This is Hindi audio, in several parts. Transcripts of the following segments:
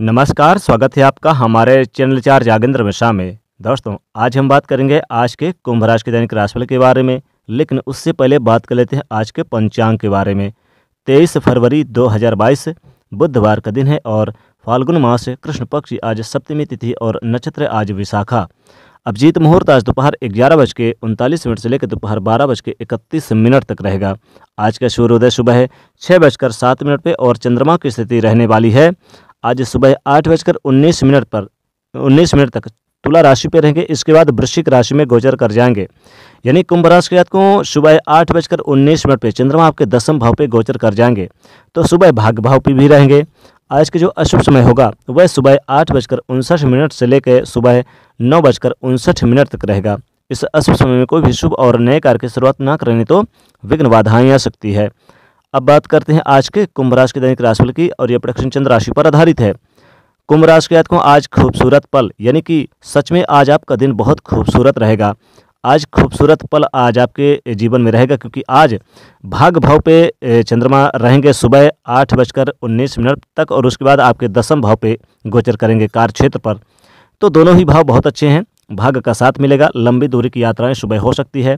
नमस्कार स्वागत है आपका हमारे चैनल चार जागेंद्र मिश्रा में दोस्तों आज हम बात करेंगे आज के कुंभ राशि के दैनिक राशिफल के बारे में लेकिन उससे पहले बात कर लेते हैं आज के पंचांग के बारे में तेईस फरवरी दो बुधवार का दिन है और फाल्गुन मास कृष्ण पक्ष आज सप्तमी तिथि और नक्षत्र आज विशाखा अभिजीत मुहूर्त आज दोपहर ग्यारह बज के उनतालीस मिनट से लेकर दोपहर बारह बज के इकतीस मिनट तक रहेगा आज का सूर्योदय सुबह छः बजकर सात मिनट पे और चंद्रमा की स्थिति रहने वाली है आज सुबह आठ बजकर उन्नीस मिनट पर उन्नीस मिनट तक तुला राशि पर रहेंगे इसके बाद वृश्चिक राशि में गोचर कर जाएंगे यानी कुंभ राशि के जातकों सुबह आठ बजकर उन्नीस मिनट पर चंद्रमा आपके दसम भाव पर गोचर कर जाएंगे तो सुबह भाग भाव पर भी रहेंगे आज के जो अशुभ समय होगा वह सुबह आठ बजकर उनसठ मिनट से लेकर सुबह नौ बजकर उनसठ मिनट तक रहेगा इस अशुभ समय में कोई भी शुभ और नए कार्य की शुरुआत न करें तो विघ्न बाधाएँ आ सकती है अब बात करते हैं आज के कुंभ राशि के दैनिक राशिफल की और यह प्रक्षण चंद्र राशि पर आधारित है कुंभ राशि के जातकों आज खूबसूरत पल यानी कि सच में आज आपका दिन बहुत खूबसूरत रहेगा आज खूबसूरत पल आज आपके जीवन में रहेगा क्योंकि आज भाग भाव पे चंद्रमा रहेंगे सुबह आठ बजकर उन्नीस मिनट तक और उसके बाद आपके दसम भाव पे गोचर करेंगे कार क्षेत्र पर तो दोनों ही भाव बहुत अच्छे हैं भाग्य का साथ मिलेगा लंबी दूरी की यात्राएं सुबह हो सकती है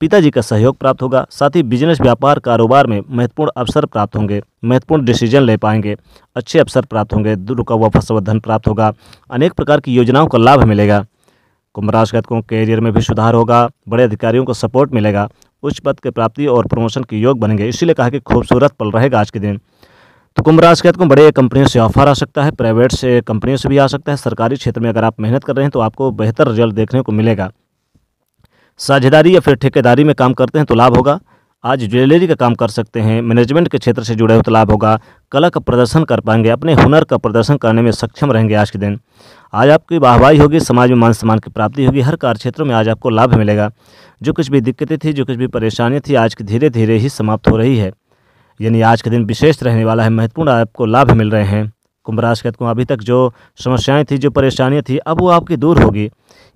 पिताजी का सहयोग प्राप्त होगा साथ ही बिजनेस व्यापार कारोबार में महत्वपूर्ण अवसर प्राप्त होंगे महत्वपूर्ण डिसीजन ले पाएंगे अच्छे अवसर प्राप्त होंगे रुका हुआ फसल धन प्राप्त होगा अनेक प्रकार की योजनाओं का लाभ मिलेगा कुंभ राशि को कैरियर में भी सुधार होगा बड़े अधिकारियों को सपोर्ट मिलेगा उच्च पद के प्राप्ति और प्रमोशन के योग बनेंगे इसीलिए कहा कि खूबसूरत पल रहेगा आज के दिन तो कुंभ राशि को बड़े कंपनियों से ऑफर आ सकता है प्राइवेट से कंपनियों से भी आ सकता है सरकारी क्षेत्र में अगर आप मेहनत कर रहे हैं तो आपको बेहतर रिजल्ट देखने को मिलेगा साझेदारी या फिर ठेकेदारी में काम करते हैं तो लाभ होगा आज ज्वेलरी का काम कर सकते हैं मैनेजमेंट के क्षेत्र से जुड़े हो तो लाभ होगा कला का प्रदर्शन कर पाएंगे अपने हुनर का प्रदर्शन करने में सक्षम रहेंगे आज के दिन आज आपकी वाहवाही होगी समाज में मान सम्मान की प्राप्ति होगी हर कार्य क्षेत्रों में आज आपको लाभ मिलेगा जो कुछ भी दिक्कतें थी जो कुछ भी परेशानियाँ थी आज की धीरे धीरे ही समाप्त हो रही है यानी आज के दिन विशेष रहने वाला है महत्वपूर्ण आपको लाभ मिल रहे हैं कुंभ राशि कहते हैं अभी तक जो समस्याएं थी जो परेशानियां थी अब वो आपकी दूर होगी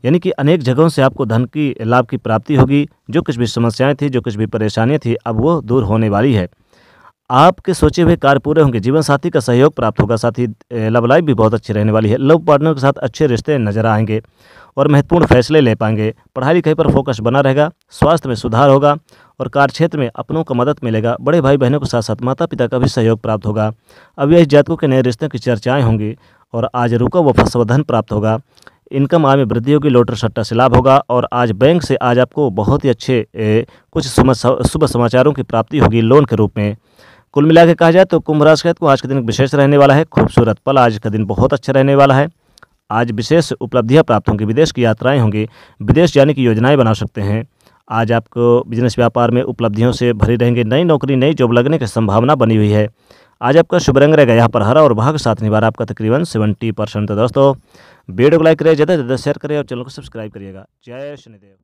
यानी कि अनेक जगहों से आपको धन की लाभ की प्राप्ति होगी जो कुछ भी समस्याएं थी जो कुछ भी परेशानियां थी अब वो दूर होने वाली है आपके सोचे हुए कार्य पूरे होंगे जीवन साथी का सहयोग प्राप्त होगा साथ ही लव लाइफ भी बहुत अच्छी रहने वाली है लव पार्टनर के साथ अच्छे रिश्ते नजर आएंगे और महत्वपूर्ण फैसले ले पाएंगे पढ़ाई लिखाई पर फोकस बना रहेगा स्वास्थ्य में सुधार होगा और कार्यक्षेत्र में अपनों को मदद मिलेगा बड़े भाई बहनों के साथ साथ माता पिता का भी सहयोग प्राप्त होगा यह जातकों के नए रिश्तों की चर्चाएँ होंगी और आज रुका व फसवधन प्राप्त होगा इनकम आय में वृद्धि होगी लोटर सट्टा से लाभ होगा और आज बैंक से आज आपको बहुत ही अच्छे कुछ शुभ समाचारों की प्राप्ति होगी लोन के रूप में कुल मिलाकर कहा जाए तो कुंभ राशि को आज का दिन विशेष रहने वाला है खूबसूरत पल आज का दिन बहुत अच्छा रहने वाला है आज विशेष उपलब्धियां प्राप्त होंगी विदेश की यात्राएं होंगी विदेश जाने की योजनाएं बना सकते हैं आज आपको बिजनेस व्यापार में उपलब्धियों से भरी रहेंगे नई नौकरी नई जॉब लगने की संभावना बनी हुई है आज आपका शुभ रंग रहेगा यहाँ पर हरा और भाग साथ निभा आपका तकरीबन सेवेंटी परसेंट तो दोस्तों वीडियो को लाइक करिए ज़्यादा से ज़्यादा शेयर करिए और चैनल को सब्सक्राइब करिएगा जय शनिदेव